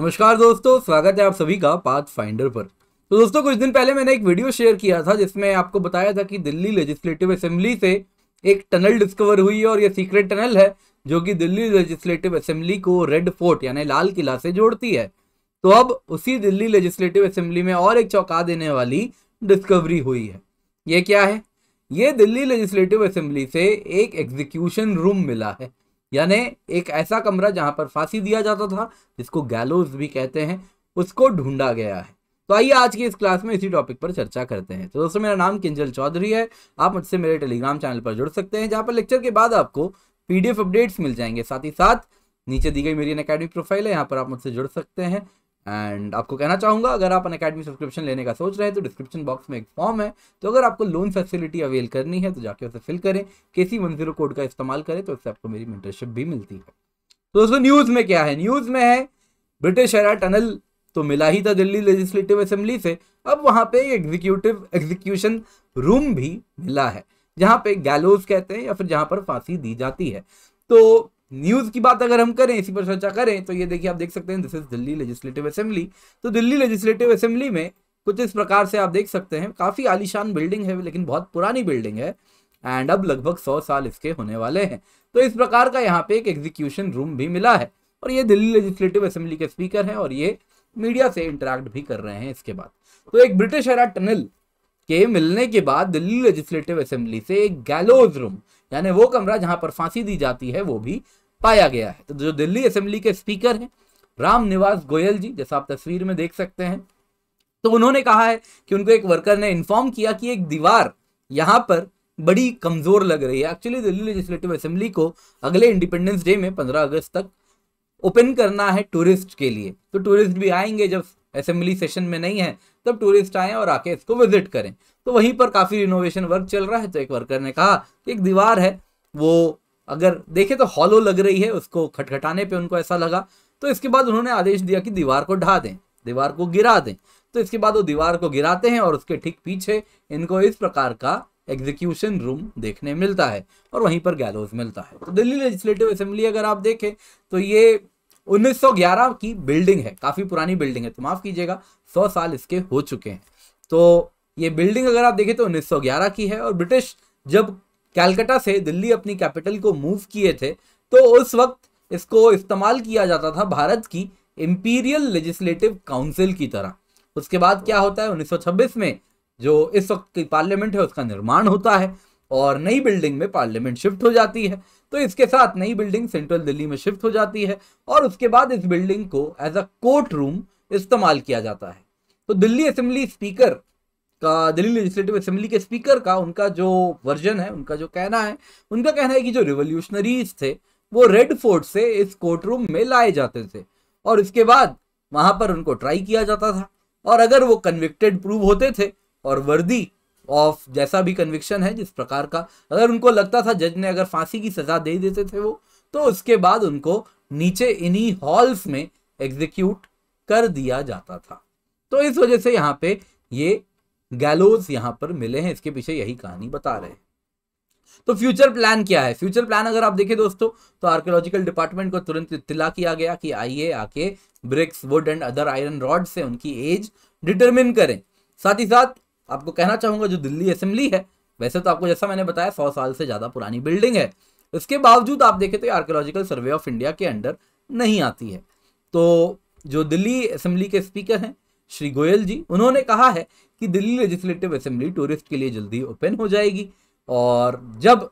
नमस्कार दोस्तों स्वागत है आप सभी का पाथ फाइंडर पर तो दोस्तों कुछ दिन पहले मैंने एक वीडियो शेयर किया था जिसमें आपको बताया था कि दिल्ली लेजिस्लेटिव असेंबली से एक टनल डिस्कवर हुई है और ये सीक्रेट टनल है जो कि दिल्ली लेजिस्लेटिव असेंबली को रेड फोर्ट यानी लाल किला से जोड़ती है तो अब उसी दिल्ली लेजिस्लेटिव असेंबली में और एक चौका देने वाली डिस्कवरी हुई है ये क्या है ये दिल्ली लेजिस्लेटिव असेंबली से एक एग्जीक्यूशन रूम मिला है यानी एक ऐसा कमरा जहां पर फांसी दिया जाता था जिसको गैलोज भी कहते हैं उसको ढूंढा गया है तो आइए आज की इस क्लास में इसी टॉपिक पर चर्चा करते हैं तो दोस्तों मेरा नाम किंजल चौधरी है आप मुझसे मेरे टेलीग्राम चैनल पर जुड़ सकते हैं जहां पर लेक्चर के बाद आपको पीडीएफ अपडेट्स मिल जाएंगे साथ ही साथ नीचे दी गई मेरी अकेडमी प्रोफाइल है यहाँ पर आप मुझसे जुड़ सकते हैं एंड आपको कहना चाहूँगा अगर आप अकेडमी सब्सक्रिप्शन लेने का सोच रहे हैं तो डिस्क्रिप्शन बॉक्स में एक फॉर्म है तो अगर आपको लोन फैसिलिटी अवेल करनी है तो जाके उसे फिल करें के सी वन जीरो कोड का इस्तेमाल करें तो उससे आपको मेरी मेंटरशिप भी मिलती है तो दोस्तों न्यूज़ में क्या है न्यूज़ में है ब्रिटिश एरा टनल तो मिला ही था दिल्ली लेजिस्लेटिव असेंबली से अब वहाँ पे एग्जीक्यूटिव एग्जीक्यूशन रूम भी मिला है जहाँ पे गैलोज कहते हैं या फिर जहाँ पर फांसी दी जाती है तो न्यूज की बात अगर हम करें इसी पर चर्चा करें तो ये देखिए आप देख सकते हैं this is Delhi legislative assembly तो दिल्ली लेजिस्लेटिव असेंबली में कुछ इस प्रकार से आप देख सकते हैं काफी आलिशान बिल्डिंग है लेकिन बहुत पुरानी बिल्डिंग है एंड अब लगभग सौ साल इसके होने वाले हैं तो इस प्रकार का यहाँ पे एक एग्जीक्यूशन रूम भी मिला है और ये दिल्ली लेजिस्लेटिव असेंबली के स्पीकर हैं और ये मीडिया से इंटरेक्ट भी कर रहे हैं इसके बाद तो एक ब्रिटिश एरा टनल के मिलने के बाद दिल्ली लेजिस्लेटिव असेंबली से एक गैलोज रूम यानी वो कमरा जहां पर फांसी दी जाती है वो भी पाया गया है तो जो दिल्ली असेंबली के स्पीकर हैं राम निवास गोयल जी जैसा आप तस्वीर में देख सकते हैं तो उन्होंने कहा है कि उनको एक वर्कर ने इन्फॉर्म किया कि एक दीवार यहाँ पर बड़ी कमजोर लग रही है एक्चुअली दिल्ली लेजिस्लेटिव असेंबली को अगले इंडिपेंडेंस डे में पंद्रह अगस्त तक ओपन करना है टूरिस्ट के लिए तो टूरिस्ट भी आएंगे जब असेंबली सेशन में नहीं है तब टूरिस्ट आए और आके इसको विजिट करें तो वहीं पर काफ़ी रिनोवेशन वर्क चल रहा है तो एक वर्कर ने कहा कि एक दीवार है वो अगर देखे तो हॉलो लग रही है उसको खटखटाने पे उनको ऐसा लगा तो इसके बाद उन्होंने आदेश दिया कि दीवार को ढा दें दीवार को गिरा दें तो इसके बाद वो दीवार को गिराते हैं और उसके ठीक पीछे इनको इस प्रकार का एग्जीक्यूशन रूम देखने मिलता है और वहीं पर गैलोज मिलता है तो दिल्ली लेजिस्लेटिव असेंबली अगर आप देखें तो ये 1911 की बिल्डिंग है काफ़ी पुरानी बिल्डिंग है तो माफ़ कीजिएगा 100 साल इसके हो चुके हैं तो ये बिल्डिंग अगर आप देखें तो 1911 की है और ब्रिटिश जब कैलकटा से दिल्ली अपनी कैपिटल को मूव किए थे तो उस वक्त इसको इस्तेमाल किया जाता था भारत की इम्पीरियल लेजिस्लेटिव काउंसिल की तरह उसके बाद क्या होता है 1926 में जो इस वक्त की पार्लियामेंट है उसका निर्माण होता है और नई बिल्डिंग में पार्लियामेंट शिफ्ट हो जाती है तो इसके साथ नई बिल्डिंग सेंट्रल दिल्ली में शिफ्ट हो जाती है और उसके बाद इस बिल्डिंग को एज अ कोर्ट रूम इस्तेमाल किया जाता है तो दिल्ली असेंबली स्पीकर का दिल्ली लेजिस्लेटिव असेंबली के स्पीकर का उनका जो वर्जन है उनका जो कहना है उनका कहना है कि जो रिवोल्यूशनरीज थे वो रेड फोर्ट से इस कोर्ट रूम में लाए जाते थे और इसके बाद वहां पर उनको ट्राई किया जाता था और अगर वो कन्विक्टेड प्रूव होते थे और वर्दी ऑफ जैसा भी कन्विक्शन है जिस प्रकार का अगर उनको लगता था जज ने अगर फांसी की सजा दे देते थे वो तो उसके बाद उनको नीचे इन्हीं हॉल्स में एग्जीक्यूट कर दिया जाता था तो इस वजह से यहाँ पे ये गैलोज यहां पर मिले हैं इसके पीछे यही कहानी बता रहे हैं तो फ्यूचर प्लान क्या है फ्यूचर प्लान अगर आप देखें दोस्तों तो आर्कियोलॉजिकल डिपार्टमेंट को तुरंत इतला किया गया कि आइए आके bricks wood and other iron rod से उनकी एज डिटरमिन करें साथ ही साथ आपको कहना चाहूंगा जो दिल्ली असेंबली है वैसे तो आपको जैसा मैंने बताया सौ साल से ज्यादा पुरानी बिल्डिंग है इसके बावजूद आप देखें तो आर्कियोलॉजिकल सर्वे ऑफ इंडिया के अंडर नहीं आती है तो जो दिल्ली असेंबली के स्पीकर हैं श्री गोयल जी उन्होंने कहा है कि दिल्ली लेजिस्लेटिव असेंबली टूरिस्ट के लिए जल्दी ओपन हो जाएगी और जब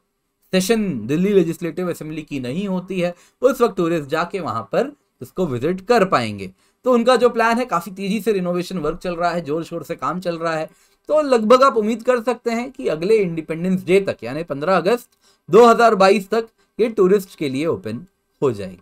सेशन दिल्ली लेजिस्लेटिव असेंबली की नहीं होती है उस वक्त टूरिस्ट जाके वहां पर उसको विजिट कर पाएंगे तो उनका जो प्लान है काफ़ी तेज़ी से रिनोवेशन वर्क चल रहा है ज़ोर शोर से काम चल रहा है तो लगभग आप उम्मीद कर सकते हैं कि अगले इंडिपेंडेंस डे तक यानी 15 अगस्त 2022 तक ये टूरिस्ट के लिए ओपन हो जाएगी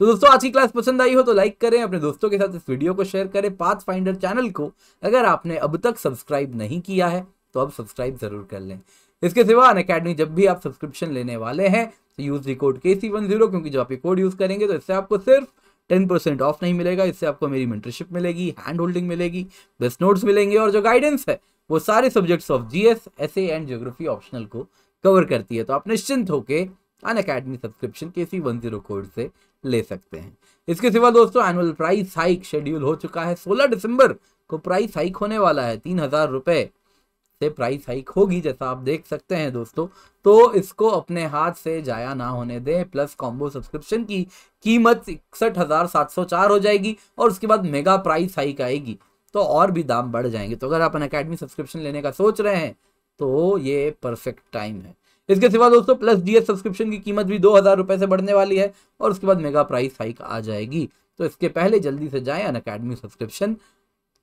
तो दोस्तों आज की क्लास पसंद आई हो तो लाइक करें अपने दोस्तों के साथ इस वीडियो को शेयर करें पाथ फाइंडर चैनल को अगर आपने अब तक सब्सक्राइब नहीं किया है तो अब सब्सक्राइब जरूर कर लें इसके सिवा अन अकेडमी जब भी आप सब्सक्रिप्शन लेने वाले हैं तो use the code K C one zero क्योंकि जब आप ये कोड यूज करेंगे तो इससे आपको सिर्फ टेन परसेंट ऑफ नहीं मिलेगा इससे आपको मेरी मेंटरशिप मिलेगी हैंड होल्डिंग मिलेगी बेस्ट नोट्स मिलेंगे और जो गाइडेंस है वो सारे subjects of GS S and geography optional को कवर करती है तो आप निश्चिंत होकर अन अकेडमी सब्सक्रिप्शन के सी वन जीरो कोड से ले सकते हैं इसके सिवा दोस्तों एनुअल प्राइस हाइक शेड्यूल हो चुका है सोलह दिसंबर को प्राइस हाइक होने वाला है तीन हज़ार रुपए से प्राइस हाइक होगी जैसा आप देख सकते हैं दोस्तों तो इसको अपने हाथ से जाया ना होने दें प्लस कॉम्बो सब्सक्रिप्शन की कीमत इकसठ हज़ार सात सौ चार हो जाएगी और उसके बाद मेगा प्राइस हाइक आएगी तो और भी दाम बढ़ जाएंगे तो अगर आप अन अकेडमी सब्सक्रिप्शन लेने का सोच रहे हैं तो ये परफेक्ट टाइम है इसके सिवा दोस्तों प्लस डीएस सब्सक्रिप्शन की कीमत भी दो हज़ार रुपये से बढ़ने वाली है और उसके बाद मेगा प्राइस हाइक आ जाएगी तो इसके पहले जल्दी से जाए अन अकेडमी सब्सक्रिप्शन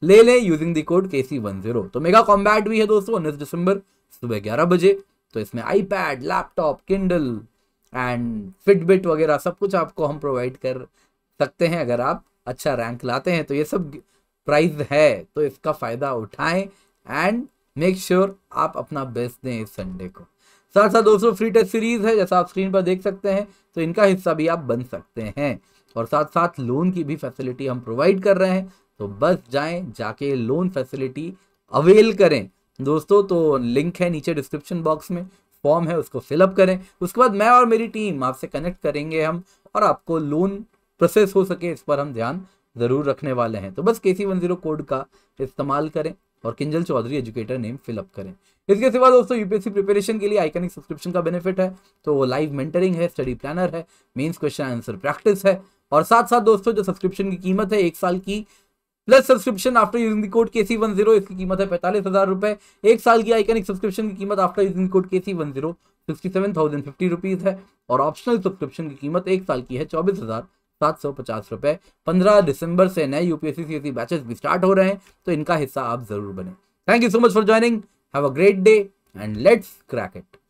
ले लें using the code K C one zero तो मेगा कॉम्बैट भी है दोस्तों उन्नीस दिसंबर सुबह ग्यारह बजे तो इसमें iPad laptop Kindle and Fitbit वगैरह सब कुछ आपको हम प्रोवाइड कर सकते हैं अगर आप अच्छा रैंक लाते हैं तो ये सब प्राइज है तो इसका फ़ायदा उठाएं एंड मेक श्योर आप अपना बेस्ट दें इस संडे को साथ साथ दोस्तों फ्री टेस्ट सीरीज है जैसा आप स्क्रीन पर देख सकते हैं तो इनका हिस्सा भी आप बन सकते हैं और साथ साथ लोन की भी फैसिलिटी हम प्रोवाइड कर रहे हैं तो बस जाएं जाके लोन फैसिलिटी अवेल करें दोस्तों तो लिंक है नीचे डिस्क्रिप्शन बॉक्स में फॉर्म है उसको फिलअप करें उसके बाद मैं और मेरी टीम आपसे कनेक्ट करेंगे हम और आपको लोन प्रोसेस हो सके इस पर हम ध्यान ज़रूर रखने वाले हैं तो बस के सी वन जीरो कोड का इस्तेमाल करें और Kinjal Chaudhary educator name fill up करें इसके सिवा दोस्तों यूपीएससी प्रिपरेशन के लिए आइकनिक सब्सक्रिप्शन का बेनिफिट है तो वो लाइव मेंटरिंग है स्टडी प्लानर है मेंस क्वेश्चन आंसर प्रैक्टिस है और साथ साथ दोस्तों जो सब्सक्रिप्शन की कीमत है एक साल की plus subscription after using the code K C one zero इसकी कीमत है पैंतालीस हजार रुपए एक साल की आइकनिक सब्सक्रिप्शन की कीमत after using code K C one zero sixty seven thousand fifty rupees है और ऑप्शनल सब्सक्रिप्शन की कीमत एक साल की है चौबीस हजार सात सौ पचास रुपए पंद्रह दिसंबर से नए यूपीएससी बैचेस e भी स्टार्ट हो रहे हैं तो इनका हिस्सा आप जरूर बने thank you so much for joining have a great day and let's crack it